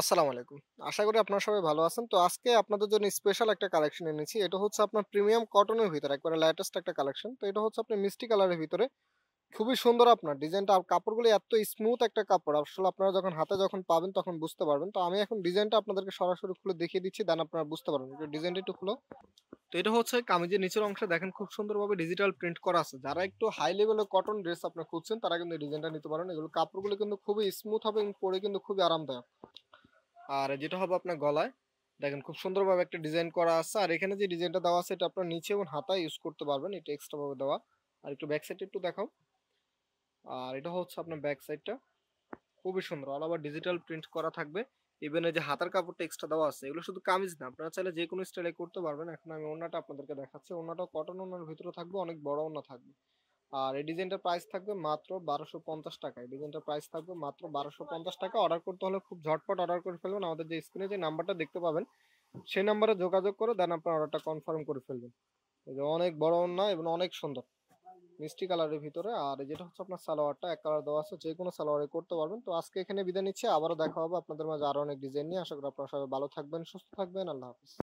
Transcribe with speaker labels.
Speaker 1: আসসালামু আলাইকুম আশা করি আপনারা সবাই ভালো আছেন তো আজকে আপনাদের জন্য স্পেশাল একটা কালেকশন এনেছি এটা হচ্ছে আপনার প্রিমিয়াম কটনের ভিতরে একবারে লেটেস্ট একটা কালেকশন তো এটা হচ্ছে আপনার মিষ্টি কালারের ভিতরে খুবই সুন্দর আপনার ডিজাইনটা আর কাপড়গুলো এত স্মুথ একটা কাপড় আসলে আপনারা যখন হাতে যখন পাবেন তখন বুঝতে পারবেন তো আমি এখন ডিজাইনটা আপনাদেরকে সরাসরি খুলে দেখিয়ে দিচ্ছি দেন আপনারা বুঝতে পারবেন ডিজাইনটা একটু খুলো তো এটা হচ্ছে কামিজের নিচের অংশে দেখেন খুব সুন্দরভাবে ডিজিটাল প্রিন্ট করা আছে যারা একটু হাই লেভেলের কটন ড্রেস আপনি খুঁজছেন তারা কিন্তু ডিজাইনটা নিতে পারেন এগুলো কাপড়গুলো কিন্তু খুবই স্মুথ হবে এবং পরে কিন্তু খুবই আরামদায়ক আর যেটা হবে আপনার গলায় দেখেন খুব সুন্দরভাবে একটা ডিজাইন করা আছে আর এখানে যে ডিজাইনটা দেওয়া আছে এটা আপনার নিচে এবং হাতায় ইউজ করতে পারবেন এটা এক্সট্রাভাবে দেওয়া আর একটু ব্যাক সাইডটা একটু দেখাও আর এটা হচ্ছে আপনার ব্যাক সাইডটা খুবই সুন্দর অল ওভার ডিজিটাল প্রিন্ট করা থাকবে ইভেন যে হাতার কাপড়টা এক্সট্রা দেওয়া আছে এগুলো শুধু কামিজ না আপনারা চাইলে যে কোনো স্টাইলে করতে পারবেন এখন আমি ওনাটা আপনাদেরকে দেখাচ্ছি ওনাটা কটন ওনার ভিতরে থাকবে অনেক বড় ওনা থাকবে আর এই ডিজাইনটার প্রাইস থাকবে মাত্র বারোশো পঞ্চাশ টাকা এই ডিজাইনটার প্রাইস থাকবে মাত্র বারোশো পঞ্চাশ টাকা অর্ডার করতে হলে খুব ঝটপট অর্ডার করে ফেলবেন আমাদের যে স্ক্রিনে যে নাম্বারটা দেখতে পাবেন সেই নাম্বারে যোগাযোগ করে দেন আপনার অর্ডারটা কনফার্ম করে ফেলবেন এই যে অনেক বড় অন্যায় এবং অনেক সুন্দর মিষ্টি কালারের ভিতরে আর যেটা হচ্ছে আপনার সালোয়ারটা এক কালার দেওয়া আছে যে কোনো সালোয়ারে করতে পারবেন তো আজকে এখানে বিদায় নিচ্ছে আবারও দেখা হবে আপনাদের মাঝে আরও অনেক ডিজাইন নিয়ে আশা করি আপনারা সবাই ভালো থাকবেন সুস্থ থাকবেন আল্লাহ হাফিজ